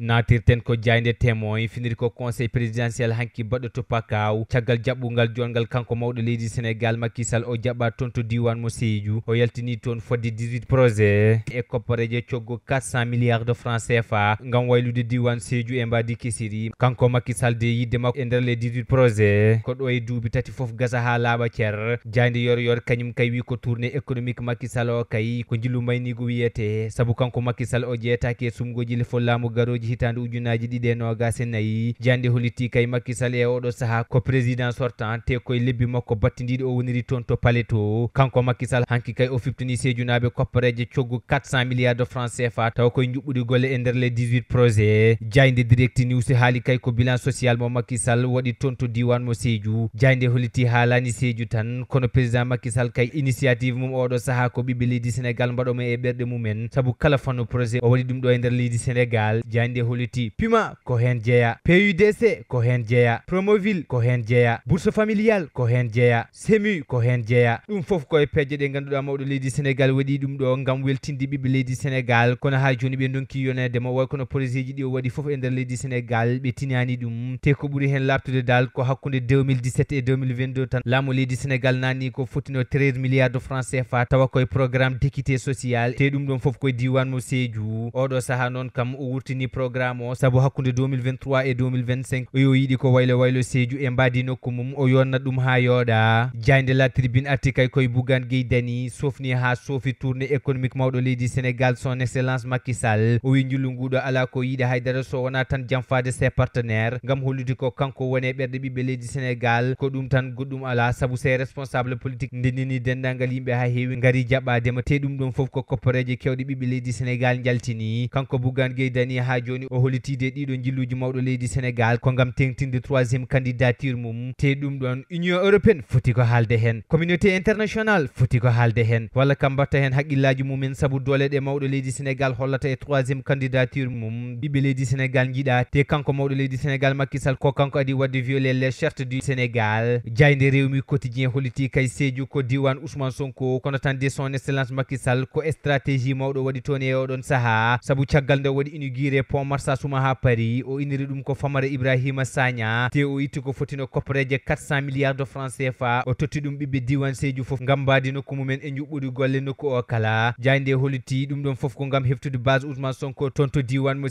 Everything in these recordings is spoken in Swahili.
natirten ko jaynde témoin finiri ko conseil présidentiel hanki baɗo to pakaw caggal jabbugal jongal kanko mawɗo leydi sénégal makisal o jaɓa toon to diwan mo sédiou o yaltini toon fodde 18 projet e koppareje coggo 400 milliards de francs cfa ngam waylude diwan sédiou e mbadi kisiri kanko makisal de yidde makko e nder le 18 projet ko do e duubi tati fof gasa ha laaɓa cer jaynde yor kañum kay wi ko tourné économique makisal o kay ko jillu maynigo wiyete saabu kanko makisal o jeetake e sumgoji le fo laamu garoji hitande ujunnaji ɗiɗi e nogas e nayyi jande holliti kay makkisal e oɗo saaha ko président sortant te koye lebbi makko battidiɗo o woniri toon to palais to kanko makkisal hanki kay o fiftini sejunaɓe koppareje coggu 400 milliards de francs cfa taw koye juɓɓude golle e nder le 18 projet jaynde directi news e haali kay ko bilan social mo makkisal waɗi toon to diwan mo seju jaynde holliti haalani seju tan kono président makkisal kay initiative mum oɗo saaha ko ɓiɓɓe leydi sénégal mbaɗomo e ɓerɗe mumen saabu kala fannu projet o waɗi ɗum ɗo e nder leydi sénégal jaynde de holiti puma ko hen jeeya pudc ko hen jeeya promoville ko hen jeeya bourse familial ko hen jeeya semu ko hen jeeya ɗum foof koye peeje ɗe ganduɗa mawɗo leydi sénégal waɗi ɗum ɗo gam weltinde ɓiɓɓe leydi sénégal kono ha joni ɓe donki mo way kono projet ji ɗi o waɗi foof e nder leydi sénégal ɓe tinani ɗum te ko ɓuuri hen labtude dal ko hakkude 2017 e 2022 tan laamu leydi sénégal nani ko fotino 13 milliards de franc cfa tawa koye programme d'équité social te ɗum ɗon foof koye diwan mo sédiou oɗo saaha noon kam o wurtini pro programme o sabu hakkunde 2023 e 2025 yo yiɗi ko waylo waylo seju e mbadi nokku mum o yonna ɗum ha yooɗa jaynde la tribune arti kay koye bougan guey dani sofni ha sofi tourné économique mawɗo leydi sénégal son excellence makisal o wi njullu nguɗo ala ko yiɗi haydara so wona tan jamfade ses partenaire gam hollude ko kanko woni ɓerɗe ɓiɓɓe leydi sénégal ko ɗum tan goɗɗum ala saabu ses responsable politique ndenini dendagal yimɓe ha heewi gaari jaɓadema te ɗum ɗon foof ko koppareje kewɗe ɓiɓɓe leydi sénégal jaltini kanko bougan guey dani ha joni joni o holitide e ɗiɗo jilluji mawɗo leydi sénégal ko gam tengtinde troisiéme candidature mum te ɗum ɗon union européenne foti ko haalde hen communauté international foti ko haalde hen walla kam mbatta hen haqqillaji mumen saabu doole ɗe mawɗo leydi sénégal hollata e troisiéme candidature mum ɓiɓɓe leydi sénégal jiiɗa te kanko mawɗo leydi sénégal makkisal ko kanko adi wadde violé les chartes du sénégal jayde rewmi quotidien holiti kay seju ko diwan ousmane sonko kono tan de son excellence makkisal ko stratégie mawɗo waɗi toon e oɗon saaha saabu caggal nde waɗi inugiré pom oumar sasuma ha pari o iniri ɗum ko famara ibrahima sagna te o itti ko fotino koppareje 400 milliards de franc cfa o totti ɗum ɓiɓɓe diwan seju fof gam mbadi nokku mumen e juɓɓudi golle nokku o kala jande holliti ɗum ɗon foof ko gam heftude base ousmane sonko toon to diwan mo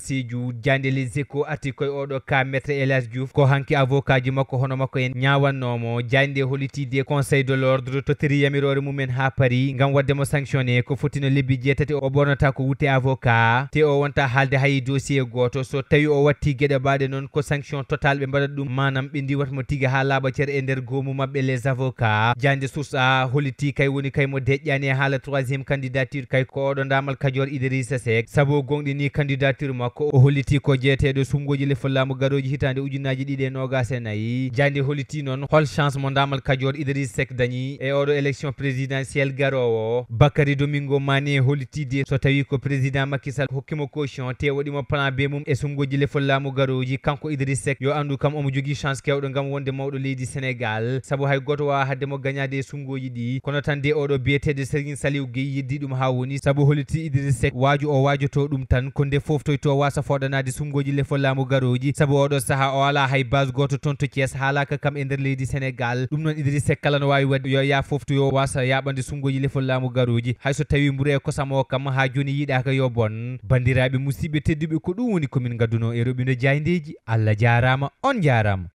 jande les éco arti koye oɗo ka maître elas diouf ko hanki avocat ji makko hono makko en ñawannomo jande hollitide conseil de l'ordre tottiri yamirore mumen ha paari gam waddemo sanctionné ko fotino lebbi jeetati o ɓornata ko wutte avocat te o wonta haalde hayi dossier allié goto so tawi o watti gueɗe mbaɗe noon ko sanction total ɓe mbaɗat ɗum manam ɓe ndiwatmo tigui ha laaɓa ceer e nder gomu mabɓe les avocats jande source a holliti kay woni kaymo deƴƴani e haala troisiéme candidature kay ko oɗo damal kadior idrissa sek saabu gonɗini candidature makko o holliti ko jeeteɗo sumgoji lefa garoji hitande ujunaji ɗiɗi e nogas e nayyi diande holliti noon hol chance mo damal kadior idrissa sek dañi e oɗo élection présidentielle garowo bakary domingo mani hollitide so tawi ko président makisal hokkimo caution te waɗimo plan be mum e jile lefol laamu garoji kanko idris sek yo andu kam omo jogui chance kewɗo gam wonde mawɗo leydi sénégal saabu hay goto wawa haddemo gagnade e sungoji ɗi kono tan de oɗo biyetede serigne saliw gueyi yeddi ɗum ha woni saabu holiti idris sek waaju o waajoto ɗum tan ko nde foftoyto wasa foɗanade sungoji lefol laamu garoji saabu oɗo saaha o ala hay base goto toon to thies haalaka kam e nder leydi sénégal ɗum noon idris sek kala no wawi wadde yo ya foftoyo wasa yaɓande sungoji lefol laamu garoji hayso tawi mburu e kosam o kam ha joni yiiɗaka yo bon bandiraɓe musidɓe tedduɓe ko ɗum woni commune gadduno e roɓino diaydeji allah jarama on jarama